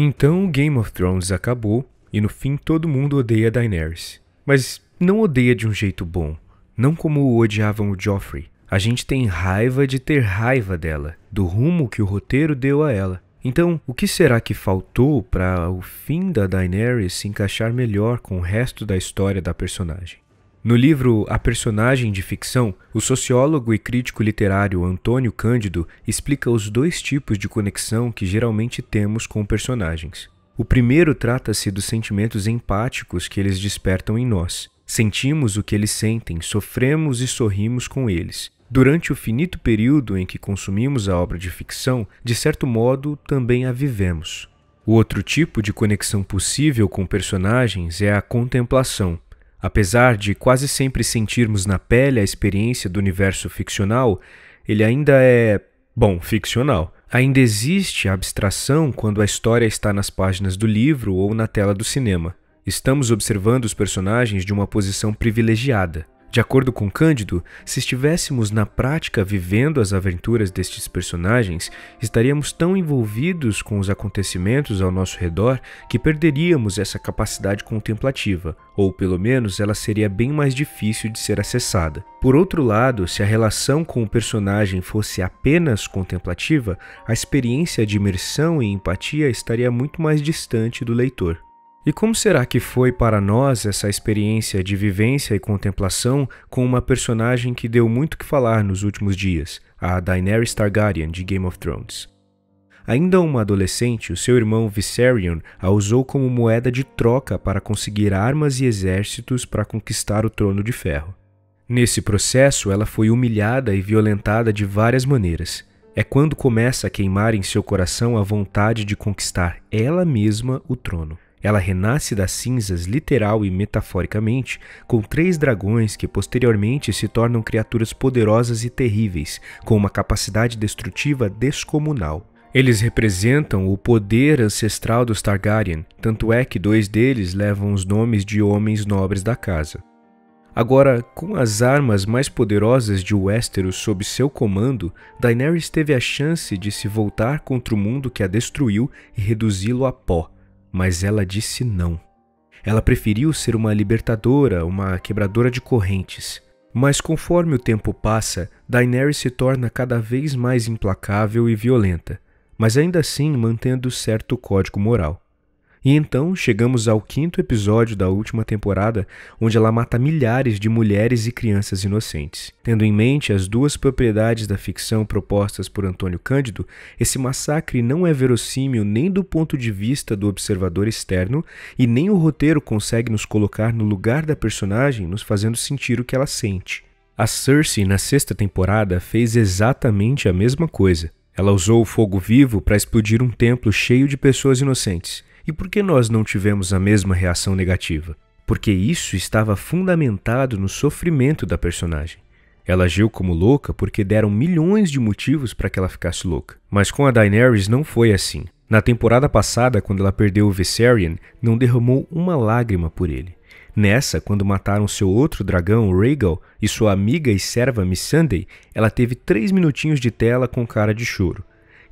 Então Game of Thrones acabou e no fim todo mundo odeia Daenerys. Mas não odeia de um jeito bom, não como o odiavam o Joffrey. A gente tem raiva de ter raiva dela, do rumo que o roteiro deu a ela. Então, o que será que faltou para o fim da Daenerys se encaixar melhor com o resto da história da personagem? No livro A Personagem de Ficção, o sociólogo e crítico literário Antônio Cândido explica os dois tipos de conexão que geralmente temos com personagens. O primeiro trata-se dos sentimentos empáticos que eles despertam em nós. Sentimos o que eles sentem, sofremos e sorrimos com eles. Durante o finito período em que consumimos a obra de ficção, de certo modo também a vivemos. O outro tipo de conexão possível com personagens é a contemplação, Apesar de quase sempre sentirmos na pele a experiência do universo ficcional, ele ainda é, bom, ficcional. Ainda existe a abstração quando a história está nas páginas do livro ou na tela do cinema. Estamos observando os personagens de uma posição privilegiada. De acordo com Cândido, se estivéssemos na prática vivendo as aventuras destes personagens, estaríamos tão envolvidos com os acontecimentos ao nosso redor que perderíamos essa capacidade contemplativa, ou pelo menos ela seria bem mais difícil de ser acessada. Por outro lado, se a relação com o personagem fosse apenas contemplativa, a experiência de imersão e empatia estaria muito mais distante do leitor. E como será que foi para nós essa experiência de vivência e contemplação com uma personagem que deu muito que falar nos últimos dias, a Daenerys Targaryen de Game of Thrones? Ainda uma adolescente, o seu irmão Viserion a usou como moeda de troca para conseguir armas e exércitos para conquistar o Trono de Ferro. Nesse processo, ela foi humilhada e violentada de várias maneiras. É quando começa a queimar em seu coração a vontade de conquistar ela mesma o trono. Ela renasce das cinzas literal e metaforicamente, com três dragões que posteriormente se tornam criaturas poderosas e terríveis, com uma capacidade destrutiva descomunal. Eles representam o poder ancestral dos Targaryen, tanto é que dois deles levam os nomes de homens nobres da casa. Agora, com as armas mais poderosas de Westeros sob seu comando, Daenerys teve a chance de se voltar contra o mundo que a destruiu e reduzi-lo a pó mas ela disse não. Ela preferiu ser uma libertadora, uma quebradora de correntes. Mas conforme o tempo passa, Daenerys se torna cada vez mais implacável e violenta, mas ainda assim mantendo certo código moral. E então chegamos ao quinto episódio da última temporada, onde ela mata milhares de mulheres e crianças inocentes. Tendo em mente as duas propriedades da ficção propostas por Antônio Cândido, esse massacre não é verossímil nem do ponto de vista do observador externo, e nem o roteiro consegue nos colocar no lugar da personagem, nos fazendo sentir o que ela sente. A Cersei, na sexta temporada, fez exatamente a mesma coisa. Ela usou o fogo vivo para explodir um templo cheio de pessoas inocentes. E por que nós não tivemos a mesma reação negativa? Porque isso estava fundamentado no sofrimento da personagem. Ela agiu como louca porque deram milhões de motivos para que ela ficasse louca. Mas com a Daenerys não foi assim. Na temporada passada, quando ela perdeu o Viserion, não derramou uma lágrima por ele. Nessa, quando mataram seu outro dragão, Rhaegal, e sua amiga e serva Missandei, ela teve três minutinhos de tela com cara de choro.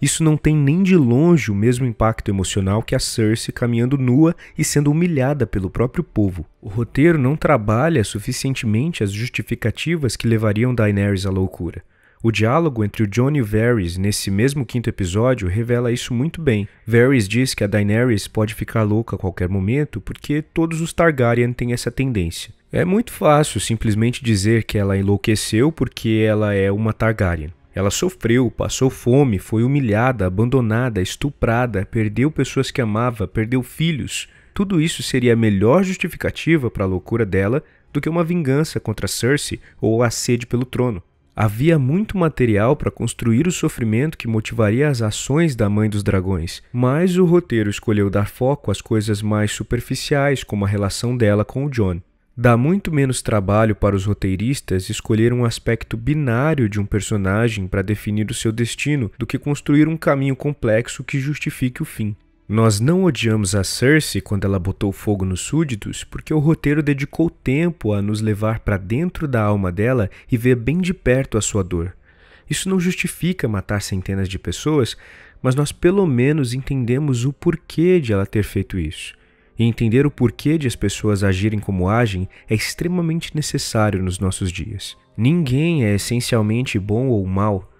Isso não tem nem de longe o mesmo impacto emocional que a Cersei caminhando nua e sendo humilhada pelo próprio povo. O roteiro não trabalha suficientemente as justificativas que levariam Daenerys à loucura. O diálogo entre o John e Varys nesse mesmo quinto episódio revela isso muito bem. Varys diz que a Daenerys pode ficar louca a qualquer momento porque todos os Targaryen têm essa tendência. É muito fácil simplesmente dizer que ela enlouqueceu porque ela é uma Targaryen. Ela sofreu, passou fome, foi humilhada, abandonada, estuprada, perdeu pessoas que amava, perdeu filhos. Tudo isso seria a melhor justificativa para a loucura dela do que uma vingança contra Cersei ou a sede pelo trono. Havia muito material para construir o sofrimento que motivaria as ações da Mãe dos Dragões, mas o roteiro escolheu dar foco às coisas mais superficiais, como a relação dela com o John. Dá muito menos trabalho para os roteiristas escolher um aspecto binário de um personagem para definir o seu destino do que construir um caminho complexo que justifique o fim. Nós não odiamos a Cersei quando ela botou fogo nos súditos, porque o roteiro dedicou tempo a nos levar para dentro da alma dela e ver bem de perto a sua dor. Isso não justifica matar centenas de pessoas, mas nós pelo menos entendemos o porquê de ela ter feito isso e entender o porquê de as pessoas agirem como agem é extremamente necessário nos nossos dias. Ninguém é essencialmente bom ou mal.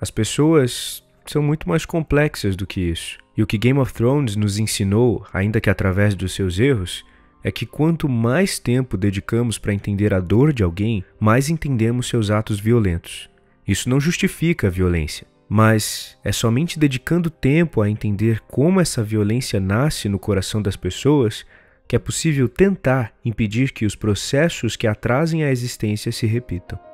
As pessoas são muito mais complexas do que isso. E o que Game of Thrones nos ensinou, ainda que através dos seus erros, é que quanto mais tempo dedicamos para entender a dor de alguém, mais entendemos seus atos violentos. Isso não justifica a violência, mas é somente dedicando tempo a entender como essa violência nasce no coração das pessoas que é possível tentar impedir que os processos que atrasem a existência se repitam.